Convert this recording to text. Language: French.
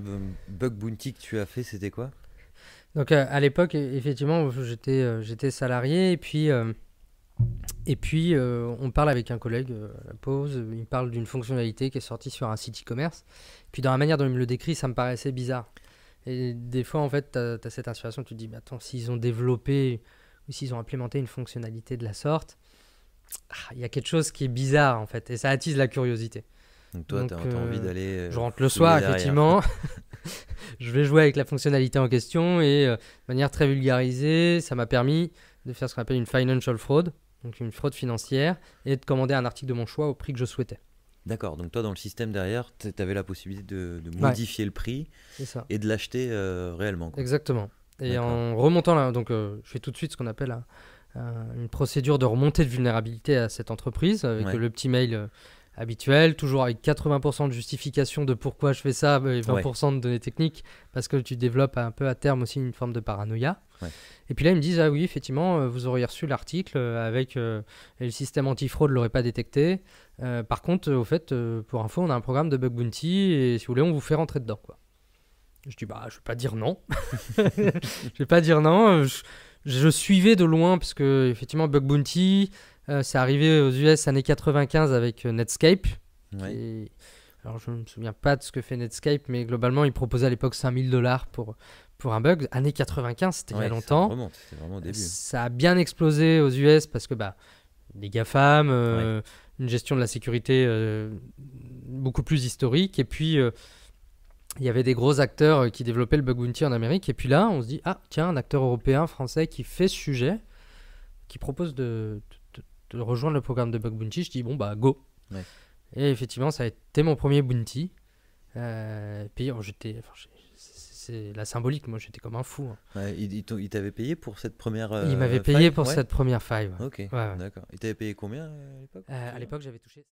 premier euh, bug bounty que tu as fait, c'était quoi Donc euh, à l'époque, e-, effectivement, j'étais euh, j'étais salarié et puis et puis on parle avec un collègue à la pause. Il parle d'une fonctionnalité qui est sortie sur un site e-commerce. Puis dans la manière dont il me le décrit, ça me paraissait bizarre. Et des fois, en fait, tu as, cette inspiration, tu te dis, mais attends, s'ils ont développé ou s'ils ont implémenté une fonctionnalité de la sorte, ah, il y a quelque chose qui est bizarre, en fait, et ça attise la curiosité. Donc toi, tu as, envie euh, d'aller... Euh, je rentre le soir, effectivement. je vais jouer avec la fonctionnalité en question et euh, de manière très vulgarisée, ça m'a permis de faire ce qu'on appelle une financial fraud, donc une fraude financière, et de commander un article de mon choix au prix que je souhaitais. D'accord, donc toi dans le système derrière, tu avais la possibilité de, modifier le prix et de l'acheter réellement. Exactement. Et en remontant là, donc je fais tout de suite ce qu'on appelle une procédure de remontée de vulnérabilité à cette entreprise avec le petit mail habituel, toujours avec 80% de justification de pourquoi je fais ça et 20% de données techniques, parce que tu développes un peu à terme aussi une forme de paranoïa. Et puis là, ils me disent, ah oui, effectivement, euh, vous auriez reçu l'article euh, avec euh, et le système antifraude ne l'aurait pas détecté. par contre, au fait, pour info, on a un programme de bug bounty et si vous voulez, on vous fait rentrer dedans. Quoi. Je dis, bah, je vais pas dire non. je vais pas dire non. Je, je suivais de loin, parce que, effectivement, bug bounty, euh, c'est arrivé aux US années 95 avec euh, Netscape. Alors je ne me souviens pas de ce que fait Netscape, mais globalement, ils proposaient à l'époque 5000 dollars pour, pour un bug. Année 95, c'était il y a longtemps. Ça, a bien explosé aux US parce que bah, les GAFAM, euh, une gestion de la sécurité beaucoup plus historique, et puis il y avait des gros acteurs qui développaient le bug bounty en Amérique, et puis là, on se dit, ah tiens, un acteur européen, français qui fait ce sujet, qui propose de rejoindre le programme de Bug Bounty, je dis bon bah go. Et effectivement, ça a été mon premier bounty. Euh, puis oh, j'étais, c'est la symbolique. Moi, j'étais comme un fou. Hein. il, t'avait payé pour cette première. il m'avait euh, payé pour cette première five. Ok. D'accord. Il t'avait payé combien euh, à l'époque euh, À l'époque, j'avais touché.